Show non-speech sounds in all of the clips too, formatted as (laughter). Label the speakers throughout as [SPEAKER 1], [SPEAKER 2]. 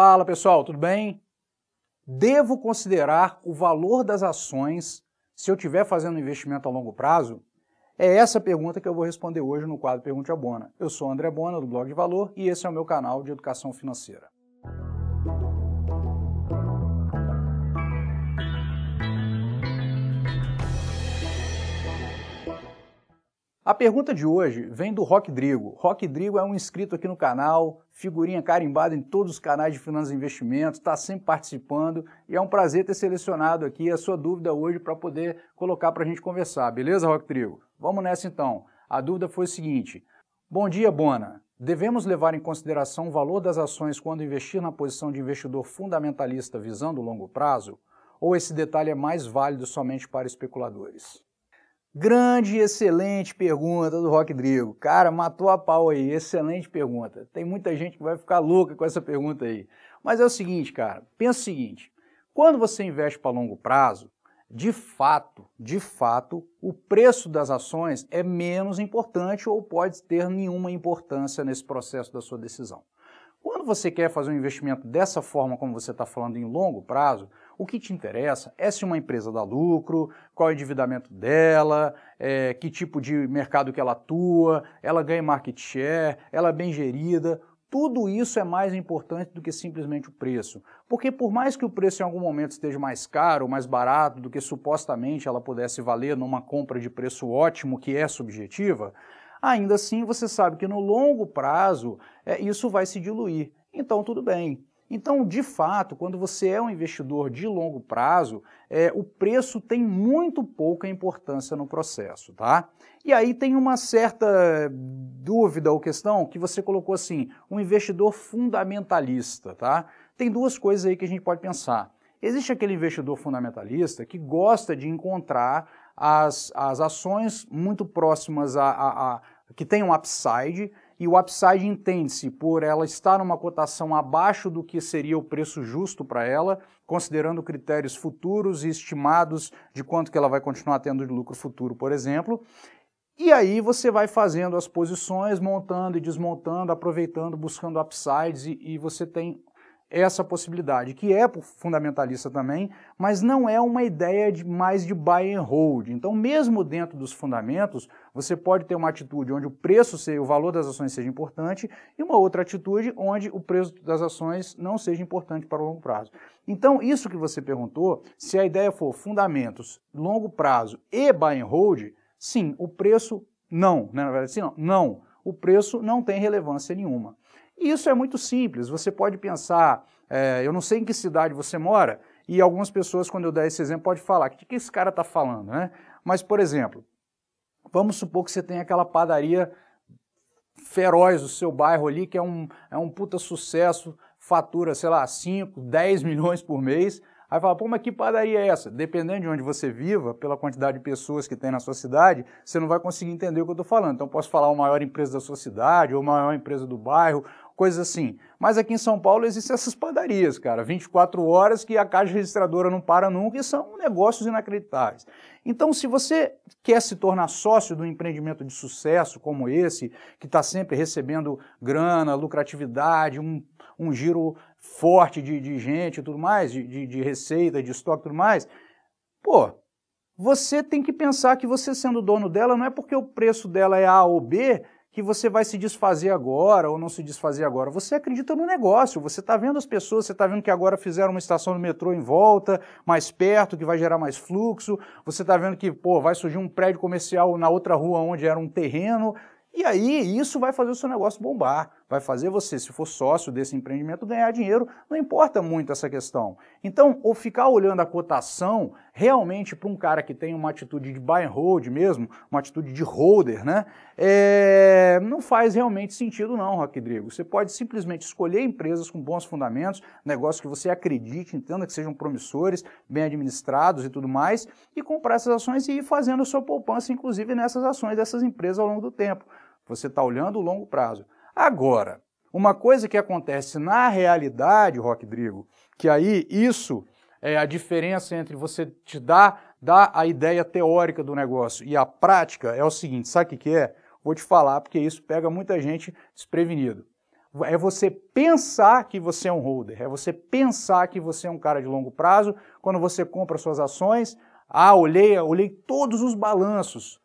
[SPEAKER 1] Fala pessoal, tudo bem? Devo considerar o valor das ações se eu estiver fazendo um investimento a longo prazo? É essa pergunta que eu vou responder hoje no quadro Pergunte a Bona. Eu sou André Bona, do Blog de Valor, e esse é o meu canal de educação financeira. A pergunta de hoje vem do Rock Drigo. Rock Drigo é um inscrito aqui no canal, figurinha carimbada em todos os canais de finanças e investimentos, está sempre participando e é um prazer ter selecionado aqui a sua dúvida hoje para poder colocar para a gente conversar, beleza, Rock Drigo? Vamos nessa então. A dúvida foi o seguinte: Bom dia, Bona. Devemos levar em consideração o valor das ações quando investir na posição de investidor fundamentalista visando o longo prazo? Ou esse detalhe é mais válido somente para especuladores? Grande e excelente pergunta do Rock Drigo. Cara, matou a pau aí, excelente pergunta. Tem muita gente que vai ficar louca com essa pergunta aí. Mas é o seguinte, cara, pensa o seguinte: quando você investe para longo prazo, de fato, de fato, o preço das ações é menos importante ou pode ter nenhuma importância nesse processo da sua decisão. Quando você quer fazer um investimento dessa forma, como você está falando, em longo prazo, o que te interessa é se uma empresa dá lucro, qual é o endividamento dela, é, que tipo de mercado que ela atua, ela ganha market share, ela é bem gerida. Tudo isso é mais importante do que simplesmente o preço. Porque por mais que o preço em algum momento esteja mais caro, mais barato do que supostamente ela pudesse valer numa compra de preço ótimo que é subjetiva, ainda assim você sabe que no longo prazo é, isso vai se diluir. Então tudo bem. Então, de fato, quando você é um investidor de longo prazo, é, o preço tem muito pouca importância no processo, tá? E aí tem uma certa dúvida ou questão que você colocou assim, um investidor fundamentalista, tá? Tem duas coisas aí que a gente pode pensar. Existe aquele investidor fundamentalista que gosta de encontrar as, as ações muito próximas a, a, a que tem um upside, e o upside entende-se por ela estar numa cotação abaixo do que seria o preço justo para ela, considerando critérios futuros e estimados de quanto que ela vai continuar tendo de lucro futuro, por exemplo. E aí você vai fazendo as posições, montando e desmontando, aproveitando, buscando upsides e, e você tem essa possibilidade, que é fundamentalista também, mas não é uma ideia de mais de buy and hold. Então, mesmo dentro dos fundamentos, você pode ter uma atitude onde o preço, o valor das ações seja importante e uma outra atitude onde o preço das ações não seja importante para o longo prazo. Então, isso que você perguntou, se a ideia for fundamentos, longo prazo e buy and hold, sim, o preço não, né? na verdade, sim, não, não, o preço não tem relevância nenhuma. E isso é muito simples. Você pode pensar, é, eu não sei em que cidade você mora, e algumas pessoas, quando eu der esse exemplo, podem falar, o que, que esse cara está falando, né? Mas, por exemplo, vamos supor que você tem aquela padaria feroz do seu bairro ali, que é um, é um puta sucesso, fatura, sei lá, 5, 10 (laughs) milhões por mês. Aí fala, pô, mas que padaria é essa? Dependendo de onde você viva, pela quantidade de pessoas que tem na sua cidade, você não vai conseguir entender o que eu estou falando. Então, posso falar a maior empresa da sua cidade, ou a maior empresa do bairro, coisas assim. Mas aqui em São Paulo existem essas padarias, cara, 24 horas que a caixa registradora não para nunca e são negócios inacreditáveis. Então, se você quer se tornar sócio de um empreendimento de sucesso como esse, que está sempre recebendo grana, lucratividade, um, um giro forte de, de gente e tudo mais, de, de, de receita, de estoque e tudo mais, pô, você tem que pensar que você sendo dono dela não é porque o preço dela é A ou B que você vai se desfazer agora ou não se desfazer agora. Você acredita no negócio, você está vendo as pessoas, você está vendo que agora fizeram uma estação do metrô em volta, mais perto, que vai gerar mais fluxo, você está vendo que pô, vai surgir um prédio comercial na outra rua onde era um terreno, e aí isso vai fazer o seu negócio bombar vai fazer você, se for sócio desse empreendimento, ganhar dinheiro, não importa muito essa questão. Então, ou ficar olhando a cotação realmente para um cara que tem uma atitude de buy and hold mesmo, uma atitude de holder, né? É... não faz realmente sentido não, Rodrigo. Você pode simplesmente escolher empresas com bons fundamentos, negócios que você acredite, entenda que sejam promissores, bem administrados e tudo mais, e comprar essas ações e ir fazendo sua poupança, inclusive nessas ações dessas empresas ao longo do tempo. Você está olhando o longo prazo. Agora, uma coisa que acontece na realidade, Rodrigo, que aí isso é a diferença entre você te dar, dar a ideia teórica do negócio e a prática é o seguinte, sabe o que, que é? Vou te falar, porque isso pega muita gente desprevenido. É você pensar que você é um holder, é você pensar que você é um cara de longo prazo, quando você compra suas ações, ah, olhei, olhei todos os balanços,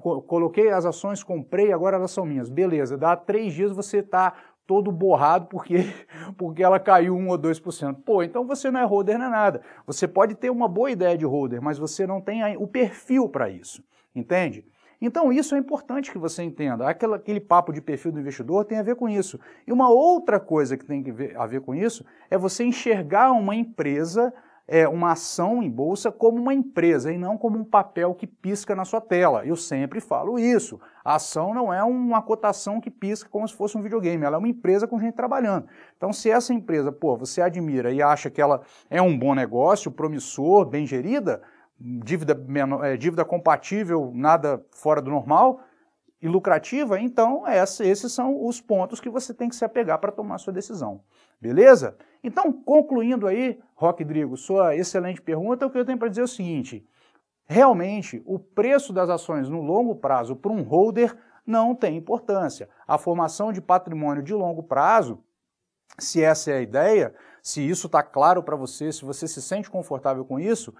[SPEAKER 1] coloquei as ações, comprei, agora elas são minhas. Beleza, dá três dias você está todo borrado porque, (laughs) porque ela caiu 1 ou 2%. Pô, então você não é holder, nem é nada. Você pode ter uma boa ideia de holder, mas você não tem o perfil para isso, entende? Então isso é importante que você entenda. Aquela, aquele papo de perfil do investidor tem a ver com isso. E uma outra coisa que tem a ver com isso é você enxergar uma empresa é, uma ação em bolsa como uma empresa e não como um papel que pisca na sua tela. Eu sempre falo isso. A ação não é uma cotação que pisca como se fosse um videogame, ela é uma empresa com gente trabalhando. Então, se essa empresa, pô, você admira e acha que ela é um bom negócio, promissor, bem gerida, dívida, menor, é, dívida compatível, nada fora do normal, e lucrativa, então essa, esses são os pontos que você tem que se apegar para tomar sua decisão. Beleza? Então, concluindo aí, Rockdrigo, sua excelente pergunta, o que eu tenho para dizer é o seguinte: realmente, o preço das ações no longo prazo para um holder não tem importância. A formação de patrimônio de longo prazo, se essa é a ideia, se isso está claro para você, se você se sente confortável com isso,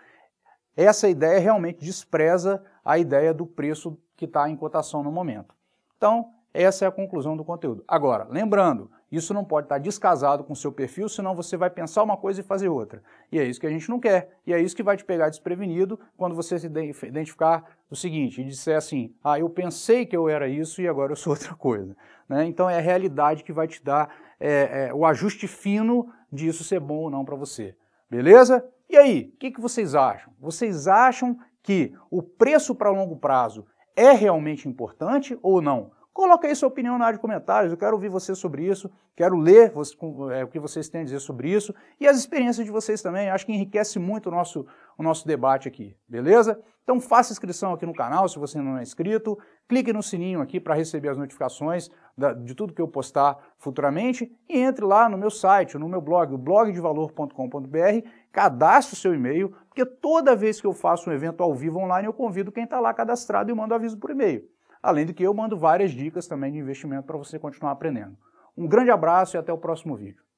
[SPEAKER 1] essa ideia realmente despreza a ideia do preço que está em cotação no momento. Então, essa é a conclusão do conteúdo. Agora, lembrando, isso não pode estar descasado com o seu perfil, senão você vai pensar uma coisa e fazer outra. E é isso que a gente não quer. E é isso que vai te pegar desprevenido quando você se identificar o seguinte e disser assim: ah, eu pensei que eu era isso e agora eu sou (laughs) outra coisa. Né? Então é a realidade que vai te dar é, é, o ajuste fino de isso ser bom ou não para você. Beleza? E aí, o que, que vocês acham? Vocês acham que o preço para longo prazo é realmente importante ou não? Coloca aí sua opinião na área de comentários, eu quero ouvir você sobre isso, quero ler você, com, é, o que vocês têm a dizer sobre isso e as experiências de vocês também, acho que enriquece muito o nosso, o nosso debate aqui, beleza? Então faça inscrição aqui no canal se você não é inscrito, clique no sininho aqui para receber as notificações da, de tudo que eu postar futuramente e entre lá no meu site, no meu blog, blogdevalor.com.br, cadastre o seu e-mail, porque toda vez que eu faço um evento ao vivo online eu convido quem está lá cadastrado e mando aviso por e-mail. Além do que eu mando várias dicas também de investimento para você continuar aprendendo. Um grande abraço e até o próximo vídeo.